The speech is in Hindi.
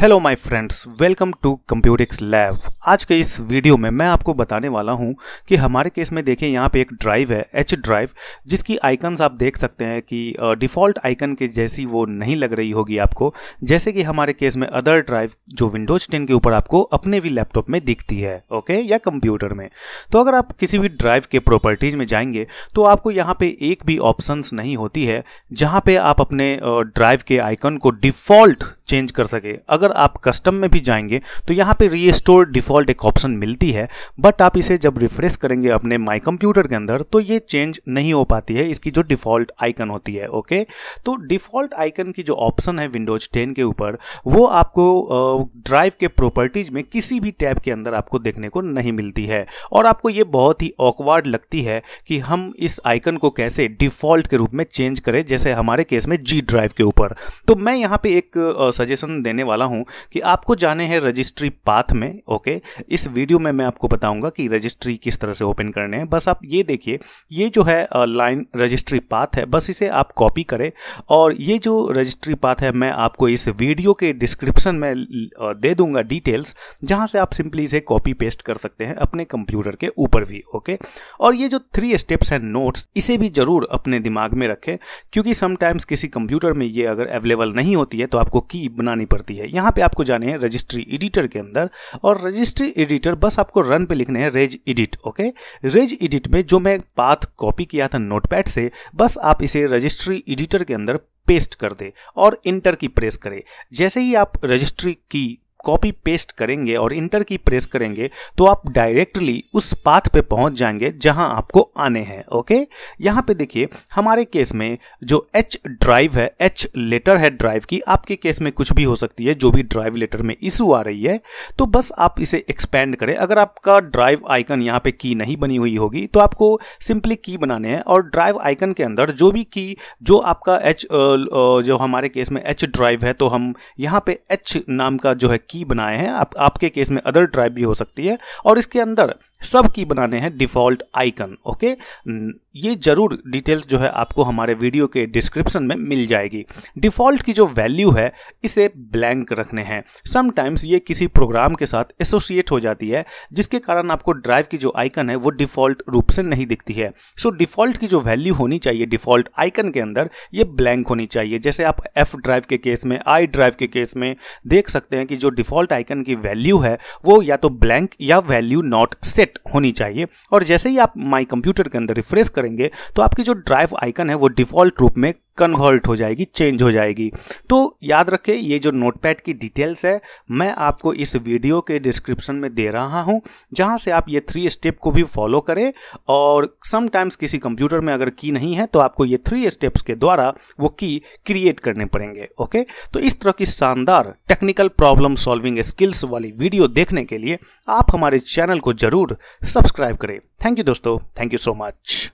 hello my friends welcome to Computics lab आज के इस वीडियो में मैं आपको बताने वाला हूं कि हमारे केस में देखें यहाँ पे एक ड्राइव है एच ड्राइव जिसकी आइकन्स आप देख सकते हैं कि डिफ़ॉल्ट आइकन के जैसी वो नहीं लग रही होगी आपको जैसे कि हमारे केस में अदर ड्राइव जो विंडोज टेन के ऊपर आपको अपने भी लैपटॉप में दिखती है ओके या कंप्यूटर में तो अगर आप किसी भी ड्राइव के प्रॉपर्टीज़ में जाएंगे तो आपको यहाँ पर एक भी ऑप्शन नहीं होती है जहाँ पर आप अपने ड्राइव के आइकन को डिफ़ॉल्ट चेंज कर सके अगर आप कस्टम में भी जाएंगे तो यहाँ पे रीस्टोर डिफ़ॉल्ट एक ऑप्शन मिलती है बट आप इसे जब रिफ्रेश करेंगे अपने माई कंप्यूटर के अंदर तो ये चेंज नहीं हो पाती है इसकी जो डिफ़ॉल्ट आइकन होती है ओके तो डिफ़ॉल्ट आइकन की जो ऑप्शन है विंडोज टेन के ऊपर वो आपको ड्राइव के प्रॉपर्टीज में किसी भी टैब के अंदर आपको देखने को नहीं मिलती है और आपको ये बहुत ही ऑकवर्ड लगती है कि हम इस आइकन को कैसे डिफ़ॉल्ट के रूप में चेंज करें जैसे हमारे केस में जी ड्राइव के ऊपर तो मैं यहाँ पे एक सजेशन देने वाला हूँ कि आपको जाने हैं रजिस्ट्री पाथ में ओके इस वीडियो में मैं आपको बताऊँगा कि रजिस्ट्री किस तरह से ओपन करने हैं बस आप ये देखिए ये जो है लाइन रजिस्ट्री पाथ है बस इसे आप कॉपी करें और ये जो रजिस्ट्री पाथ है मैं आपको इस वीडियो के डिस्क्रिप्शन में दे दूंगा डिटेल्स जहाँ से आप सिंपली इसे कॉपी पेस्ट कर सकते हैं अपने कंप्यूटर के ऊपर भी ओके और ये जो थ्री स्टेप्स हैं नोट्स इसे भी ज़रूर अपने दिमाग में रखें क्योंकि समटाइम्स किसी कंप्यूटर में ये अगर अवेलेबल नहीं होती है तो आपको की की बनानी पड़ती है यहाँ पे आपको जाने हैं रजिस्ट्री एडिटर के अंदर और रजिस्ट्री एडिटर बस आपको रन पे लिखने हैं regedit okay regedit में जो मैं पाथ कॉपी किया था नोटपैड से बस आप इसे रजिस्ट्री एडिटर के अंदर पेस्ट कर दे और इंटर की प्रेस करें जैसे ही आप रजिस्ट्री की कॉपी पेस्ट करेंगे और इंटर की प्रेस करेंगे तो आप डायरेक्टली उस पाथ पे पहुंच जाएंगे जहां आपको आने हैं ओके यहां पे देखिए हमारे केस में जो एच ड्राइव है एच लेटर है ड्राइव की आपके केस में कुछ भी हो सकती है जो भी ड्राइव लेटर में इशू आ रही है तो बस आप इसे एक्सपेंड करें अगर आपका ड्राइव आइकन यहाँ पे की नहीं बनी हुई होगी तो आपको सिंपली की बनाने हैं और ड्राइव आइकन के अंदर जो भी की जो आपका एच जो हमारे केस में एच ड्राइव है तो हम यहाँ पे एच नाम का जो है की बनाए हैं आप, आपके केस में अदर ट्राइब भी हो सकती है और इसके अंदर सब की बनाने हैं डिफ़ॉल्ट आइकन ओके ये जरूर डिटेल्स जो है आपको हमारे वीडियो के डिस्क्रिप्शन में मिल जाएगी डिफ़ॉल्ट की जो वैल्यू है इसे ब्लैंक रखने हैं समटाइम्स ये किसी प्रोग्राम के साथ एसोसिएट हो जाती है जिसके कारण आपको ड्राइव की जो आइकन है वो डिफ़ॉल्ट रूप से नहीं दिखती है सो so, डिफ़ॉल्ट की जो वैल्यू होनी चाहिए डिफ़ॉल्ट आइकन के अंदर ये ब्लैंक होनी चाहिए जैसे आप एफ ड्राइव के केस में आई ड्राइव के केस में देख सकते हैं कि जो डिफ़ॉल्ट आइकन की वैल्यू है वो या तो ब्लैंक या वैल्यू नॉट सेट सेट होनी चाहिए और जैसे ही आप माई कंप्यूटर के अंदर रिफ्रेश करेंगे तो आपकी जो ड्राइव आइकन है वो डिफॉल्ट रूप में कन्वर्ट हो जाएगी चेंज हो जाएगी तो याद रखें ये जो नोटपैड की डिटेल्स है मैं आपको इस वीडियो के डिस्क्रिप्शन में दे रहा हूँ जहाँ से आप ये थ्री स्टेप को भी फॉलो करें और समटाइम्स किसी कंप्यूटर में अगर की नहीं है तो आपको ये थ्री स्टेप्स के द्वारा वो की क्रिएट करने पड़ेंगे ओके तो इस तरह की शानदार टेक्निकल प्रॉब्लम सॉल्विंग स्किल्स वाली वीडियो देखने के लिए आप हमारे चैनल को जरूर सब्सक्राइब करें थैंक यू दोस्तों थैंक यू सो मच